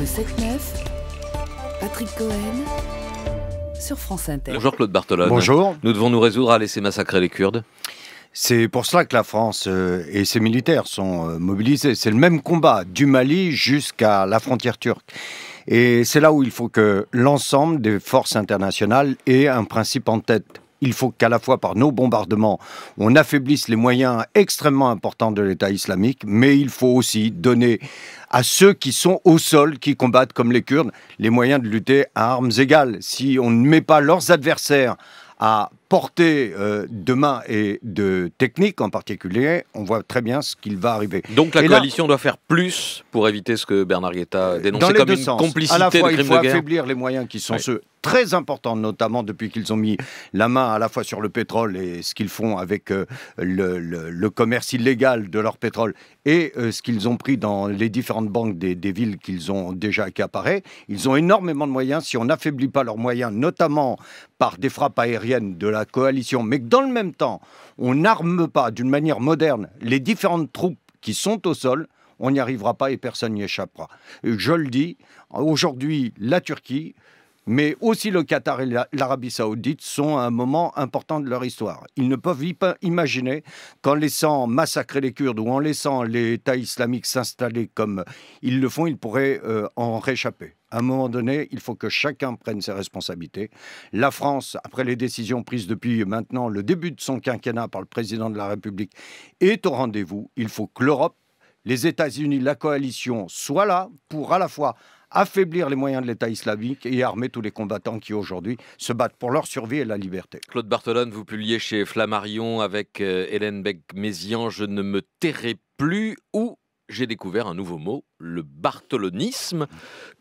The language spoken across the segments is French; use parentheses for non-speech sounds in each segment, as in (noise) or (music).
Le 7-9, Patrick Cohen sur France Inter. Bonjour Claude Bartolone. Bonjour. Nous devons nous résoudre à laisser massacrer les Kurdes. C'est pour cela que la France euh, et ses militaires sont euh, mobilisés. C'est le même combat du Mali jusqu'à la frontière turque. Et c'est là où il faut que l'ensemble des forces internationales ait un principe en tête il faut qu'à la fois par nos bombardements, on affaiblisse les moyens extrêmement importants de l'État islamique, mais il faut aussi donner à ceux qui sont au sol, qui combattent comme les Kurdes, les moyens de lutter à armes égales. Si on ne met pas leurs adversaires à portée euh, demain et de technique en particulier, on voit très bien ce qu'il va arriver. Donc la coalition doit faire plus pour éviter ce que Bernard Guetta euh, dénonçait comme une sens. complicité à la fois, Il faut affaiblir les moyens qui sont ceux très importants, notamment depuis qu'ils ont mis la main à la fois sur le pétrole et ce qu'ils font avec euh, le, commerce illégal de leur pétrole et ce qu'ils ont pris dans les différentes banques des, des villes qu'ils ont déjà accaparées. Ils ont énormément de moyens. Si on n'affaiblit pas leurs moyens, notamment par des frappes aériennes de la coalition, mais que dans le même temps, on n'arme pas d'une manière moderne les différentes troupes qui sont au sol, on n'y arrivera pas et personne n'y échappera. Je le dis, aujourd'hui, la Turquie, mais aussi le Qatar et l'Arabie saoudite sont un moment important de leur histoire. Ils ne peuvent imaginer qu'en laissant massacrer les Kurdes ou en laissant l'État islamique s'installer comme ils le font, ils pourraient euh, en réchapper. À un moment donné, il faut que chacun prenne ses responsabilités. La France, après les décisions prises depuis maintenant le début de son quinquennat par le président de la République, est au rendez-vous. Il faut que l'Europe, les États-Unis, la coalition soient là pour à la fois affaiblir les moyens de l'État islamique et armer tous les combattants qui aujourd'hui se battent pour leur survie et la liberté. Claude Bartolone, vous publiez chez Flammarion avec euh, Hélène Beck-Mézian Je ne me tairai plus où j'ai découvert un nouveau mot, le bartholonisme,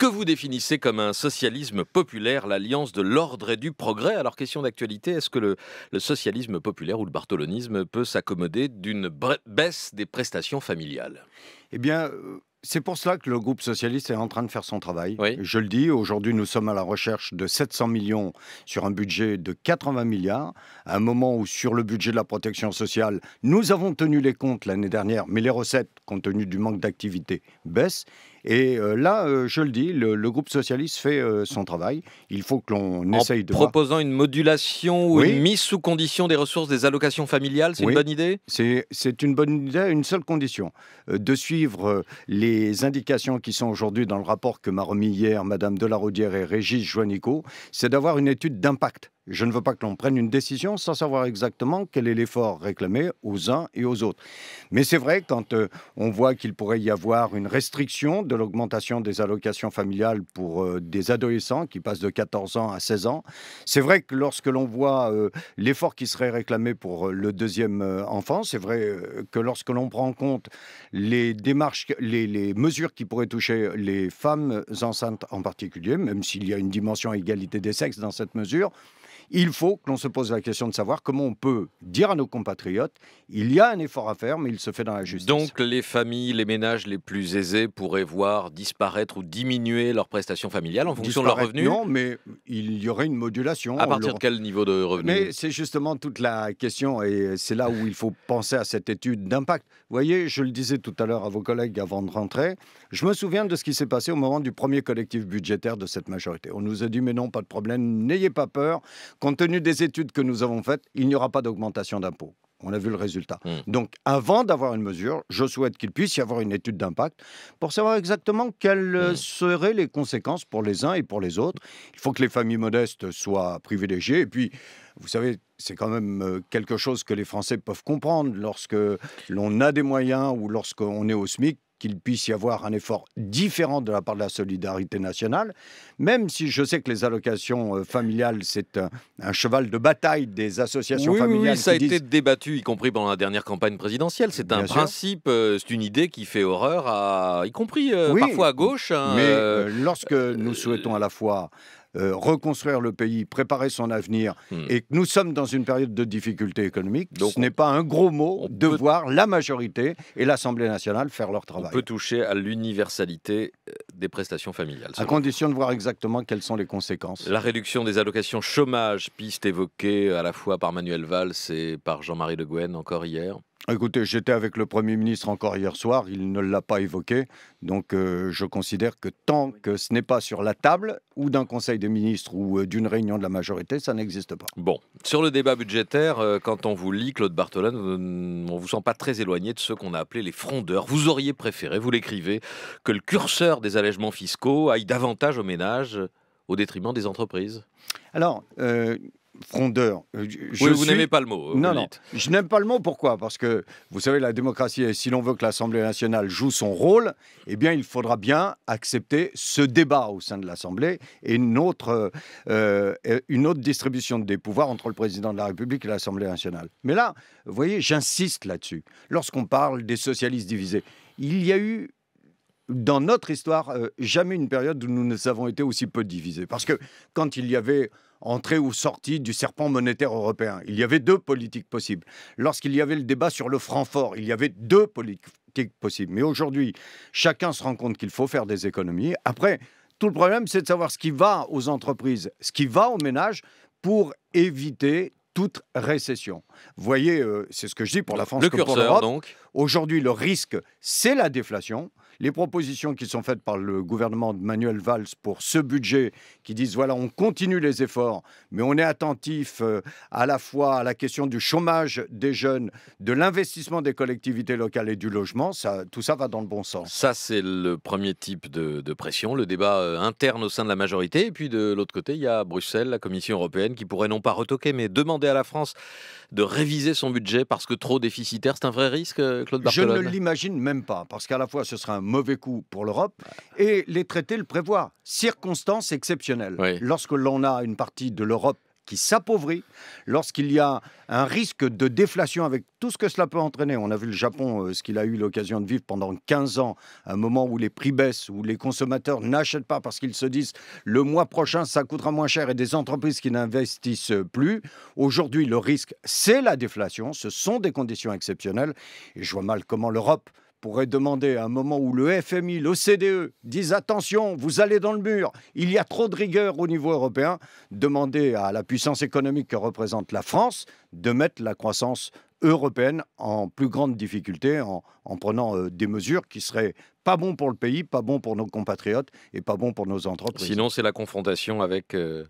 que vous définissez comme un socialisme populaire, l'alliance de l'ordre et du progrès. Alors, question d'actualité, est-ce que le, le, socialisme populaire ou le bartholonisme peut s'accommoder d'une baisse des prestations familiales Eh bien, euh, c'est pour cela que le groupe socialiste est en train de faire son travail. Je le dis, aujourd'hui nous sommes à la recherche de 700 millions sur un budget de 80 milliards, à un moment où sur le budget de la protection sociale, nous avons tenu les comptes l'année dernière, mais les recettes, compte tenu du manque d'activité, baissent. Et euh, là, euh, je le dis, le, groupe socialiste fait euh, son travail. Il faut que l'on essaye de. Proposant une modulation ou une mise sous condition des ressources des allocations familiales, c'est une bonne idée C'est une bonne idée une seule condition de suivre les indications qui sont aujourd'hui dans le rapport que m'a remis hier Mme Delarodière et Régis Joannico, c'est d'avoir une étude d'impact je ne veux pas que l'on prenne une décision sans savoir exactement quel est l'effort réclamé aux uns et aux autres. Mais c'est vrai, quand euh, on voit qu'il pourrait y avoir une restriction de l'augmentation des allocations familiales pour euh, des adolescents qui passent de 14 ans à 16 ans, c'est vrai que lorsque l'on voit euh, l'effort qui serait réclamé pour le deuxième enfant, c'est vrai que lorsque l'on prend en compte les démarches, les mesures qui pourraient toucher les femmes enceintes en particulier, même s'il y a une dimension égalité des sexes dans cette mesure, il faut que l'on se pose la question de savoir comment on peut dire à nos compatriotes il y a un effort à faire, mais il se fait dans la justice. Donc les familles, les ménages les plus aisés pourraient voir disparaître ou diminuer leurs prestations familiales en fonction de leurs revenus Non, mais il y aurait une modulation. À partir de quel niveau de revenu Mais c'est justement toute la question et c'est là où il faut penser à cette étude d'impact. Vous voyez, je le disais tout à l'heure à vos collègues avant de rentrer, je me souviens de ce qui s'est passé au moment du premier collectif budgétaire de cette majorité. On nous a dit mais non, pas de problème, n'ayez pas peur, Compte tenu des études que nous avons faites, il n'y aura pas d'augmentation d'impôts. On a vu le résultat. Hmm. Donc, avant d'avoir une mesure, je souhaite qu'il puisse y avoir une étude d'impact pour savoir exactement quelles euh, hmm. seraient les conséquences pour les uns et pour les autres. Il faut que les familles modestes soient privilégiées. Et puis, vous savez, c'est quand même euh, quelque chose que les Français peuvent comprendre lorsque l'on a des moyens ou lorsqu'on est au SMIC qu'il puisse y avoir un effort différent de la part de la solidarité nationale, même si je sais que les allocations euh, familiales, c'est un, cheval de bataille des associations familiales. Oui, ça a été débattu, y compris pendant la dernière campagne présidentielle. C'est un principe, euh, c'est une idée qui fait horreur, à, y compris euh, parfois à gauche. Hein, mais lorsque nous souhaitons à la fois euh, reconstruire le pays, préparer son avenir, hmm. et que nous sommes dans une période de difficultés économiques, ce n'est pas un gros mot de voir la majorité et l'Assemblée nationale faire leur travail. On peut toucher à l'universalité euh, des prestations familiales. À condition de voir exactement quelles sont les conséquences. La réduction des allocations chômage, piste évoquée à la fois par Manuel Valls et par Jean-Marie Le Guen encore hier. Écoutez, j'étais avec le Premier ministre encore hier soir, il ne l'a pas évoqué, donc euh, je considère que tant que ce n'est pas sur la table ou d'un Conseil des ministres ou euh, d'une réunion de la majorité, ça n'existe pas. Bon, sur le débat budgétaire, euh, quand on vous lit Claude Bartolone, on ne vous sent pas très éloigné de ceux qu'on a appelés les frondeurs. Vous auriez préféré, vous l'écrivez, que le curseur des allègements fiscaux aille davantage aux ménages au détriment des entreprises Alors, frondeur. Euh, je, oui, vous n'aimez pas le mot. Euh, non, non. Je n'aime pas le mot. Pourquoi Parce que, vous savez, la démocratie, si l'on veut que l'Assemblée nationale joue son rôle, eh bien, il faudra bien accepter ce débat au sein de l'Assemblée et une autre, euh, une autre distribution des pouvoirs entre le président de la République et l'Assemblée nationale. Mais là, vous voyez, j'insiste là-dessus. Lorsqu'on parle des socialistes divisés, il y a eu dans notre histoire, jamais une période où nous, ne avons été aussi peu divisés. Parce que quand il y avait entrée ou sortie du serpent monétaire européen. Il y avait deux politiques possibles. Lorsqu'il y avait le débat sur le franc fort, il y avait deux politiques possibles. Mais aujourd'hui, chacun se rend compte qu'il faut faire des économies. Après, tout le problème, c'est de savoir ce qui va aux entreprises, ce qui va aux ménages pour éviter toute récession. Vous voyez, euh, c'est ce que je dis pour la France le pour l'Europe. Aujourd'hui, le risque, c'est la déflation les propositions qui sont faites par le gouvernement de Manuel Valls pour ce budget, qui disent voilà, on continue les efforts, mais on est attentif euh, à la fois à la question du chômage des jeunes, de l'investissement des collectivités locales et du logement, ça, tout ça va dans le bon sens. Ça, c'est le premier type de, pression, le débat euh, interne au sein de la majorité. Et puis de l'autre côté, il y a Bruxelles, la Commission européenne, qui pourrait non pas retoquer, mais demander à la France de réviser son budget parce que trop déficitaire. C'est un vrai risque, euh, Claude Barthelone Je ne l'imagine même pas, parce qu'à la fois, ce sera un mauvais coup pour l'Europe. Et les traités le prévoient. Circonstances exceptionnelles. Lorsque l'on a une partie de l'Europe qui s'appauvrit, lorsqu'il y a un risque de déflation avec tout ce que cela peut entraîner. On a vu le Japon, euh, ce qu'il a eu l'occasion de vivre pendant 15 ans, un moment où les prix baissent, où les consommateurs n'achètent pas parce qu'ils se disent le mois prochain ça coûtera moins cher et des entreprises qui n'investissent plus. Aujourd'hui, le risque, c'est la déflation, ce sont des conditions exceptionnelles et je vois mal comment l'Europe pourrait demander à un moment où le FMI, l'OCDE e disent attention, vous allez dans le mur, il y a trop de rigueur au niveau européen, demander à la puissance économique que représente la France de mettre la croissance européenne en plus grande difficulté en, prenant euh, des mesures qui seraient pas bon pour le pays, pas bon pour nos compatriotes et pas bon pour nos entreprises. Sinon, c'est la confrontation avec euh,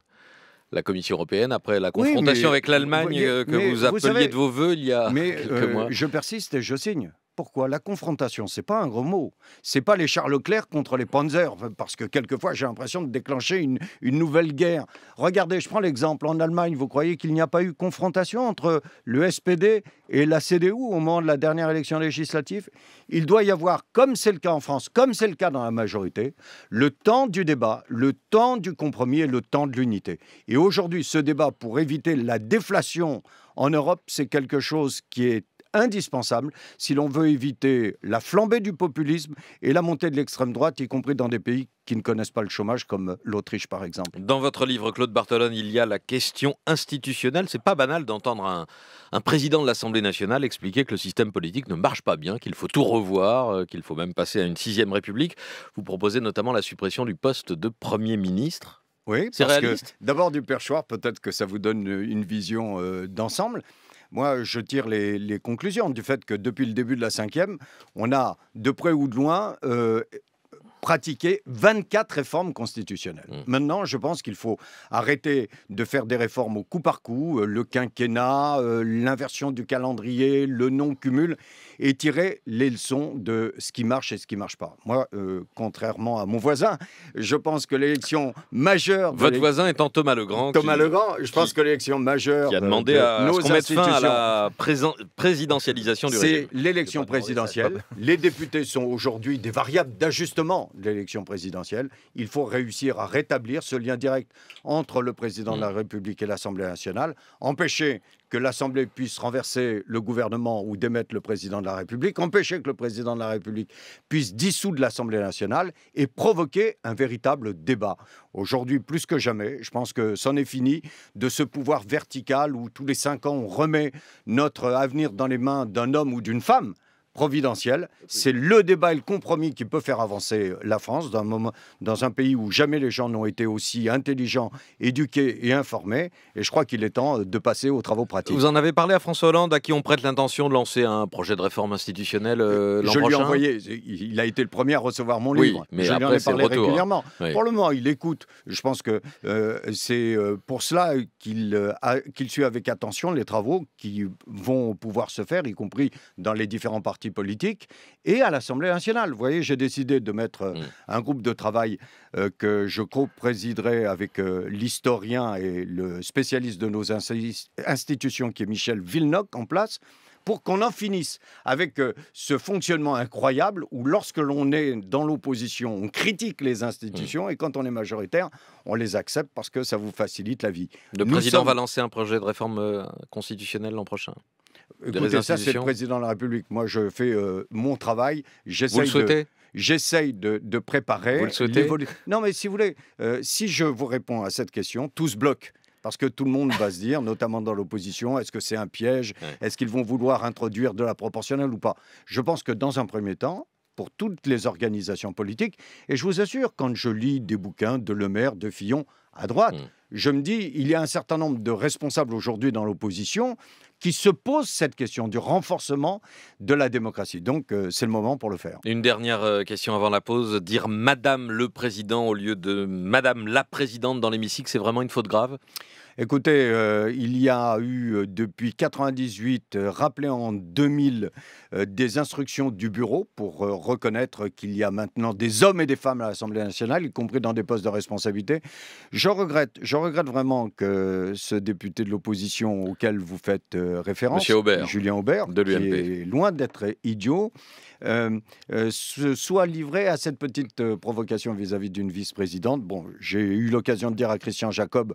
la Commission européenne après la confrontation avec l'Allemagne euh, que vous appeliez de vos voeux il y a quelques mois. Je persiste et je signe. Pourquoi La confrontation, c'est pas un gros mot. C'est pas les Charles Leclerc contre les Panzers, parce que quelquefois j'ai l'impression de déclencher une, une, nouvelle guerre. Regardez, je prends l'exemple en Allemagne. Vous croyez qu'il n'y a pas eu confrontation entre le SPD et la CDU au moment de la dernière élection législative Il doit y avoir, comme c'est le cas en France, comme c'est le cas dans la majorité, le temps du débat, le temps du compromis et le temps de l'unité. Et aujourd'hui, ce débat pour éviter la déflation en Europe, c'est quelque chose qui est indispensable si l'on veut éviter la flambée du populisme et la montée de l'extrême droite, y compris dans des pays qui ne connaissent pas le chômage, comme l'Autriche par exemple. Dans votre livre, Claude Bartolone, il y a la question institutionnelle. C'est pas banal d'entendre un, président de l'Assemblée nationale expliquer que le système politique ne marche pas bien, qu'il faut tout revoir, euh, qu'il faut même passer à une sixième république. Vous proposez notamment la suppression du poste de Premier ministre. Oui, c'est réaliste. D'abord du perchoir, peut-être que ça vous donne une vision euh, d'ensemble moi, je tire les, conclusions du fait que depuis le début de la cinquième, on a de près ou de loin euh, pratiquer 24 réformes constitutionnelles. Mmh. Maintenant, je pense qu'il faut arrêter de faire des réformes au coup par coup, euh, le quinquennat, euh, l'inversion du calendrier, le non-cumul, et tirer les leçons de ce qui marche et ce qui ne marche pas. Moi, euh, contrairement à mon voisin, je pense que l'élection majeure... Votre voisin étant Thomas Legrand. Thomas Le Legrand, je pense que l'élection majeure... Qui a demandé à, nos fin à la présidentialisation du régime. C'est l'élection présidentielle. Les députés sont aujourd'hui des variables d'ajustement de l'élection présidentielle. Il faut réussir à rétablir ce lien direct entre le président de la mm. République et l'Assemblée nationale, empêcher que l'Assemblée puisse renverser le gouvernement ou démettre le président de la République, empêcher que le président de la République puisse dissoudre l'Assemblée nationale et provoquer un véritable débat. Aujourd'hui, plus que jamais, je pense que c'en est fini de ce pouvoir vertical où tous les cinq ans on remet notre avenir dans les mains d'un homme ou d'une femme providentiel. C'est le débat et le compromis qui peut faire avancer la France dans un, dans un pays où jamais les gens n'ont été aussi intelligents, éduqués et informés. Et je crois qu'il est temps de passer aux travaux pratiques. Vous en avez parlé à François Hollande, à qui on prête l'intention de lancer un projet de réforme institutionnelle euh, l'an prochain Je lui ai envoyé, il a été le premier à recevoir mon oui, livre. Mais je après, lui en ai parlé retour, régulièrement. Pour le moment, il écoute. Je pense que euh, c'est euh, pour cela qu'il suit avec attention les travaux qui vont pouvoir se faire, y compris dans les différents partis politique et à l'Assemblée nationale. Vous voyez, j'ai décidé de mettre euh, mm. un groupe de travail euh, que je co-présiderai avec euh, l'historien et le spécialiste de nos institutions qui est Michel Villeneuve en place pour qu'on en finisse avec ce fonctionnement incroyable où lorsque l'on est dans l'opposition, on critique les institutions mm. et quand on est majoritaire, on les accepte parce que ça vous facilite la vie. Le président va lancer un projet de réforme constitutionnelle l'an prochain. Écoutez, ça, c'est le président de la République. Moi, je fais euh, mon travail. Vous le souhaitez j'essaye de, préparer. Vous le souhaitez Non, mais si vous voulez, euh, si je vous réponds à cette question, tout se bloque. Parce que tout le monde va se dire, (laughs) notamment dans l'opposition, est-ce que c'est un piège Est-ce qu'ils vont vouloir introduire de la proportionnelle ou pas Je pense que dans un premier temps, pour toutes les organisations politiques, et je vous assure, quand je lis des bouquins de Le Maire, de Fillon, à droite, mm. je me dis, il y a un certain nombre de responsables aujourd'hui dans l'opposition qui se pose cette question du renforcement de la démocratie. Donc euh, c'est le moment pour le faire. Une dernière euh, question avant la pause. Dire Madame le Président au lieu de Madame la Présidente dans l'hémicycle, c'est vraiment une faute grave Écoutez, euh, il y a eu euh, depuis 98, euh, rappelé en 2000, des instructions du bureau pour reconnaître qu'il y a maintenant des hommes et des femmes à l'Assemblée nationale, y compris dans des postes de responsabilité. Je regrette, je regrette vraiment que ce député de l'opposition auquel vous faites référence, Julien Aubert, de qui est loin d'être idiot, se soit livré à cette petite provocation vis-à-vis d'une vice-présidente. Bon, j'ai eu l'occasion de dire à Christian Jacob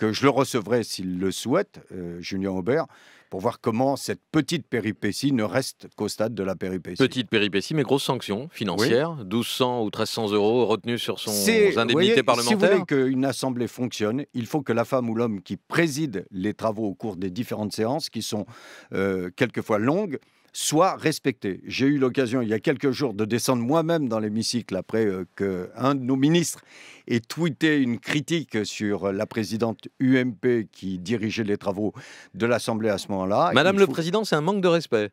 que je le recevrai s'il le souhaite, euh, Julien Aubert, pour voir comment cette petite péripétie ne reste qu'au stade de la péripétie. Petite péripétie, mais grosse sanction financière, 1200 ou 1300 euros retenus sur son indemnité parlementaire. Si vous voulez qu'une assemblée fonctionne, il faut que la femme ou l'homme qui préside les travaux au cours des différentes séances, qui sont euh, quelquefois longues, soit respectée. J'ai eu l'occasion il y a quelques jours de descendre moi-même dans l'hémicycle après euh, que qu'un de nos ministres et tweeter une critique sur la présidente UMP qui dirigeait les travaux de l'Assemblée à ce moment-là. Madame le Président, c'est un manque de respect.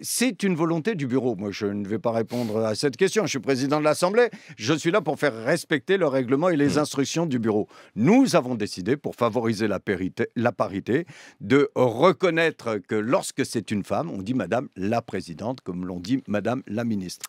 C'est une volonté du bureau. Moi, je ne vais pas répondre à cette question. Je suis président de l'Assemblée. Je suis là pour faire respecter le règlement et les hmm. instructions du bureau. Nous avons décidé, pour favoriser la, parité, la parité de reconnaître que lorsque c'est une femme, on dit Madame la Présidente, comme l'on dit Madame la Ministre.